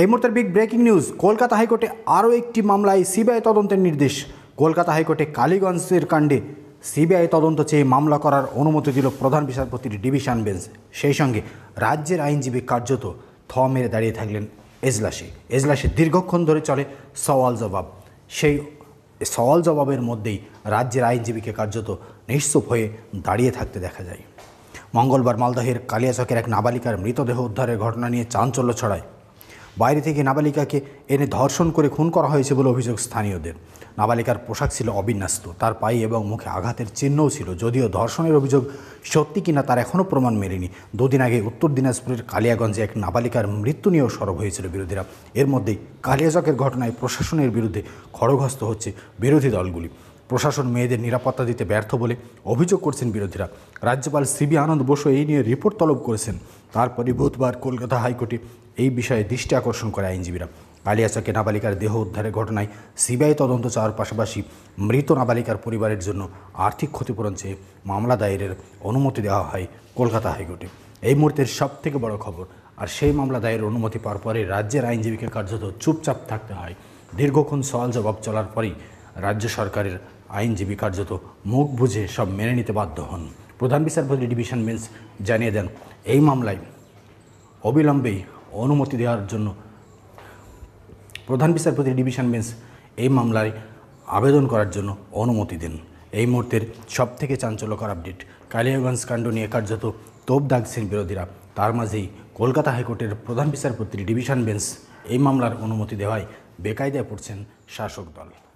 এই মুহূর্তের big breaking news Kolkata হাইকোর্টে আরও একটি মামলায় সিবিআই তদন্তের নির্দেশ কলকাতা হাইকোর্টে কালীগঞ্জের কাণ্ডে সিবিআই তদন্ত চেয়ে মামলা করার অনুমতি দিল প্রধান বিচারপতির ডিভিশন বেঞ্চ সেই সঙ্গে রাজ্যের আইনজীবী কার্যত থ মেরে দাঁড়িয়ে থাকলেন এজলাসে এজলাসে দীর্ঘক্ষণ ধরে চলে সওয়াল জবাব সেই সওয়াল জবাবের মধ্যেই রাজ্যের আইনজীবীকে কার্যত নিশ্চুপ হয়ে দাঁড়িয়ে থাকতে দেখা যায় মঙ্গলবার মালদহের কালিয়াচকের এক নাবালিকার মৃতদেহ উদ্ধারের ঘটনা নিয়ে চাঞ্চল্য ছড়ায় বাইরে থেকে নাবালিকাকে এনে ধর্ষণ করে খুন করা হয়েছে বলে অভিযোগ স্থানীয়দের নাবালিকার পোশাক ছিল অবিন্যস্ত তার পায়ে এবং মুখে আঘাতের চিহ্নও ছিল যদিও ধর্ষণের অভিযোগ সত্যি কিনা তার এখনও প্রমাণ মেলেনি দুদিন আগে উত্তর দিনাজপুরের কালিয়াগঞ্জে এক নাবালিকার মৃত্যু নিয়েও সরব হয়েছিল বিরোধীরা এর মধ্যেই কালিয়াজকের ঘটনায় প্রশাসনের বিরুদ্ধে খড়গস্ত হচ্ছে বিরোধী দলগুলি প্রশাসন মেয়েদের নিরাপত্তা দিতে ব্যর্থ বলে অভিযোগ করছেন বিরোধীরা রাজ্যপাল সিবি আনন্দ বসু এই নিয়ে রিপোর্ট তলব করেছেন তারপরে বুধবার কলকাতা হাইকোর্টে এই বিষয়ে দৃষ্টি আকর্ষণ করে আইনজীবীরা কালিয়াচকে নাবালিকার দেহ উদ্ধারের ঘটনায় সিবিআই তদন্ত চাওয়ার পাশাপাশি মৃত নাবালিকার পরিবারের জন্য আর্থিক ক্ষতিপূরণ চেয়ে মামলা দায়েরের অনুমতি দেওয়া হয় কলকাতা হাইকোর্টে এই মুহূর্তের সব থেকে বড় খবর আর সেই মামলা দায়ের অনুমতি পাওয়ার পরে রাজ্যের আইনজীবীকে কার্যত চুপচাপ থাকতে হয় দীর্ঘক্ষণ সওয়াল জবাব চলার পরেই রাজ্য সরকারের আইনজীবী কার্যত মুখ বুঝে সব মেনে নিতে বাধ্য হন প্রধান বিচারপতি ডিভিশন বেঞ্চ জানিয়ে দেন এই মামলায় অবিলম্বেই অনুমতি দেওয়ার জন্য প্রধান বিচারপতি ডিভিশন বেঞ্চ এই মামলায় আবেদন করার জন্য অনুমতি দেন এই মুহূর্তের সব থেকে চাঞ্চল্যকর আপডেট কালিয়াগঞ্জ কাণ্ড নিয়ে কার্যত তোপ দাগছেন বিরোধীরা তার মাঝেই কলকাতা হাইকোর্টের প্রধান বিচারপতি ডিভিশন বেঞ্চ এই মামলার অনুমতি দেওয়ায় বেকায়দায় পড়ছেন শাসক দল